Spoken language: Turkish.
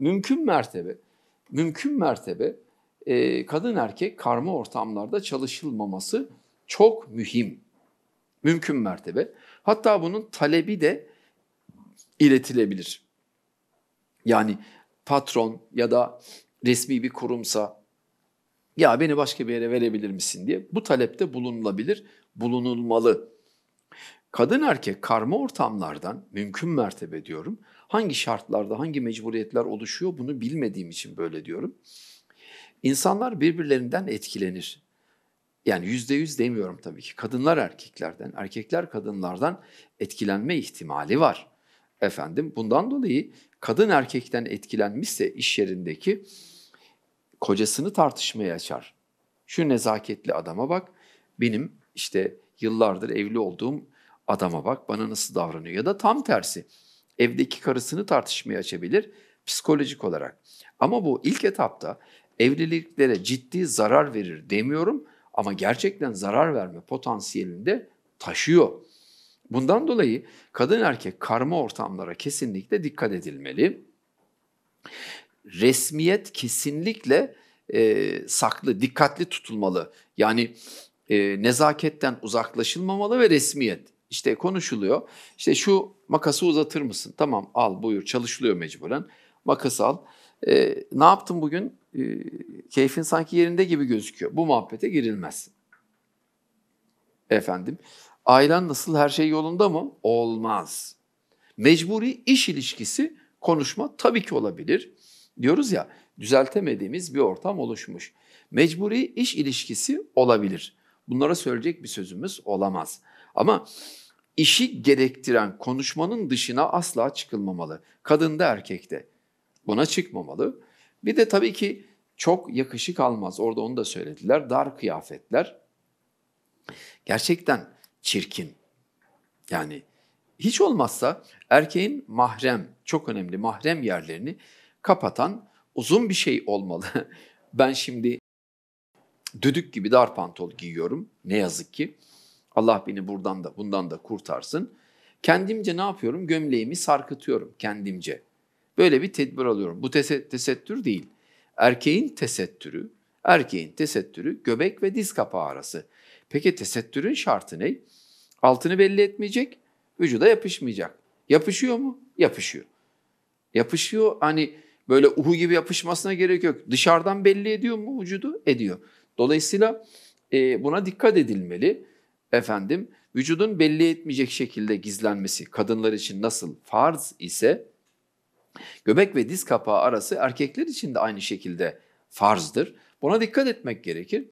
mümkün mertebe, mümkün mertebe e, kadın erkek karma ortamlarda çalışılmaması çok mühim. Mümkün mertebe. Hatta bunun talebi de iletilebilir. Yani patron ya da resmi bir kurumsa ya beni başka bir yere verebilir misin diye bu talepte bulunulabilir, bulunulmalı kadın erkek karma ortamlardan mümkün mertebe diyorum. Hangi şartlarda, hangi mecburiyetler oluşuyor bunu bilmediğim için böyle diyorum. İnsanlar birbirlerinden etkilenir. Yani yüzde yüz demiyorum tabii ki. Kadınlar erkeklerden, erkekler kadınlardan etkilenme ihtimali var. Efendim bundan dolayı kadın erkekten etkilenmişse iş yerindeki kocasını tartışmaya açar. Şu nezaketli adama bak, benim işte yıllardır evli olduğum Adama bak bana nasıl davranıyor ya da tam tersi evdeki karısını tartışmaya açabilir psikolojik olarak. Ama bu ilk etapta evliliklere ciddi zarar verir demiyorum ama gerçekten zarar verme potansiyelinde taşıyor. Bundan dolayı kadın erkek karma ortamlara kesinlikle dikkat edilmeli. Resmiyet kesinlikle e, saklı, dikkatli tutulmalı. Yani e, nezaketten uzaklaşılmamalı ve resmiyet işte konuşuluyor. İşte şu makası uzatır mısın? Tamam al buyur çalışılıyor mecburen. Makas al. Ee, ne yaptın bugün? Ee, keyfin sanki yerinde gibi gözüküyor. Bu muhabbete girilmez. Efendim ailen nasıl her şey yolunda mı? Olmaz. Mecburi iş ilişkisi konuşma tabii ki olabilir. Diyoruz ya düzeltemediğimiz bir ortam oluşmuş. Mecburi iş ilişkisi olabilir. Bunlara söyleyecek bir sözümüz olamaz. Ama işi gerektiren konuşmanın dışına asla çıkılmamalı. Kadında erkekte buna çıkmamalı. Bir de tabii ki çok yakışık almaz. Orada onu da söylediler. Dar kıyafetler gerçekten çirkin. Yani hiç olmazsa erkeğin mahrem, çok önemli mahrem yerlerini kapatan uzun bir şey olmalı. ben şimdi düdük gibi dar pantol giyiyorum ne yazık ki. Allah beni buradan da bundan da kurtarsın. Kendimce ne yapıyorum? Gömleğimi sarkıtıyorum kendimce. Böyle bir tedbir alıyorum. Bu tes- tesettür değil. Erkeğin tesettürü, erkeğin tesettürü göbek ve diz kapağı arası. Peki tesettürün şartı ne? Altını belli etmeyecek, vücuda yapışmayacak. Yapışıyor mu? Yapışıyor. Yapışıyor hani böyle uhu gibi yapışmasına gerek yok. Dışarıdan belli ediyor mu vücudu? Ediyor. Dolayısıyla e, buna dikkat edilmeli efendim vücudun belli etmeyecek şekilde gizlenmesi kadınlar için nasıl farz ise göbek ve diz kapağı arası erkekler için de aynı şekilde farzdır. Buna dikkat etmek gerekir.